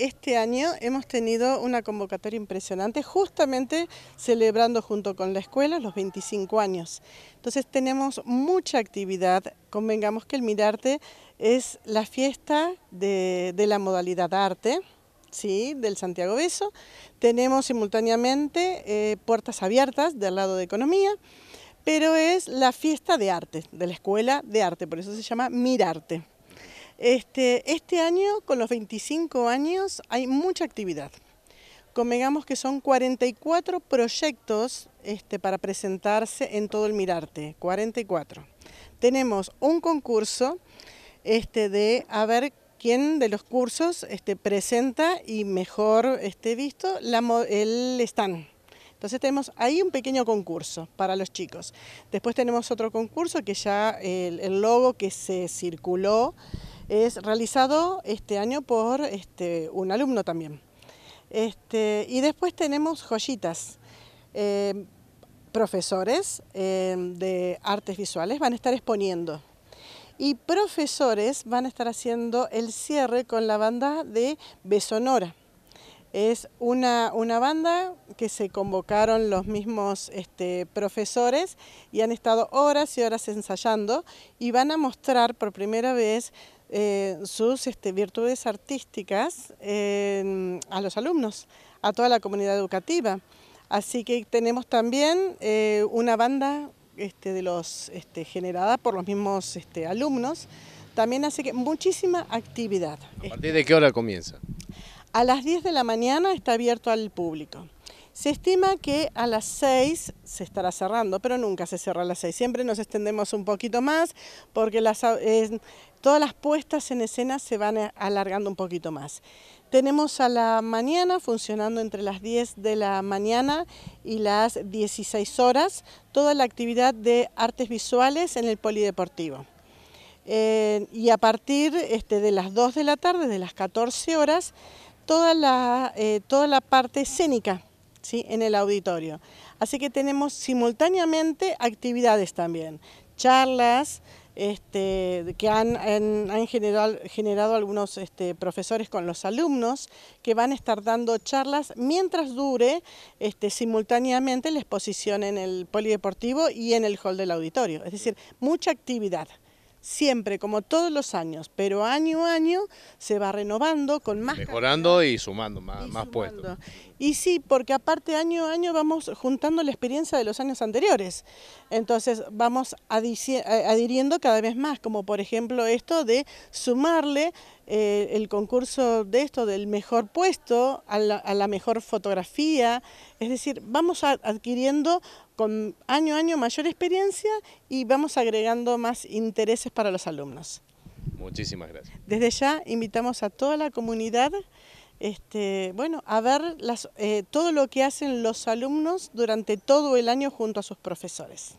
este año hemos tenido una convocatoria impresionante, justamente celebrando junto con la escuela los 25 años. Entonces tenemos mucha actividad, convengamos que el Mirarte es la fiesta de, la modalidad arte, ¿sí? del Santiago Beso. Tenemos simultáneamente eh, puertas abiertas del lado de economía, pero es la fiesta de arte, de la escuela de arte, por eso se llama Mirarte. Este, este, año, con los 25 años, hay mucha actividad. Convengamos que son 44 proyectos este, para presentarse en todo el Mirarte, 44. Tenemos un concurso este, de a ver quién de los cursos este, presenta y mejor este, visto la, el stand. Entonces tenemos ahí un pequeño concurso para los chicos. Después tenemos otro concurso que ya el logo que se circuló es realizado este año por este, un alumno también. Este, y después tenemos joyitas. Eh, profesores eh, de artes visuales van a estar exponiendo y profesores van a estar haciendo el cierre con la banda de Besonora. Es una, banda que se convocaron los mismos este, profesores y han estado horas y horas ensayando y van a mostrar por primera vez eh, sus este, virtudes artísticas eh, a los alumnos, a toda la comunidad educativa. Así que tenemos también eh, una banda este, de los, este, generada por los mismos alumnos, también hace que muchísima actividad. ¿A partir de qué hora comienza? A las 10 de la mañana está abierto al público. Se estima que a las 6 se estará cerrando, pero nunca se cierra a las 6. Siempre nos extendemos un poquito más porque todas las puestas en escena se van alargando un poquito más. Tenemos a la mañana funcionando entre las 10 de la mañana y las 16 horas toda la actividad de artes visuales en el polideportivo. Eh, y a partir este, de las 2 de la tarde, de las 14 horas, toda la, eh, toda la parte escénica en el auditorio. Así que tenemos simultáneamente actividades también, charlas este, que han, generado, algunos este, profesores con los alumnos que van a estar dando charlas mientras dure este, simultáneamente la exposición en el polideportivo y en el hall del auditorio. Es decir, mucha actividad siempre, como todos los años, pero año a año se va renovando con más... Mejorando y sumando más, puestos. Y sí, porque aparte año a año vamos juntando la experiencia de los años anteriores. Entonces vamos eh, adhiriendo cada vez más, como por ejemplo esto de sumarle eh, el concurso de esto, del mejor puesto, a la, mejor fotografía. Es decir, vamos adquiriendo con año a año mayor experiencia y vamos agregando más intereses para los alumnos. Muchísimas gracias. Desde ya invitamos a toda la comunidad este, bueno, a ver eh, todo lo que hacen los alumnos durante todo el año junto a sus profesores.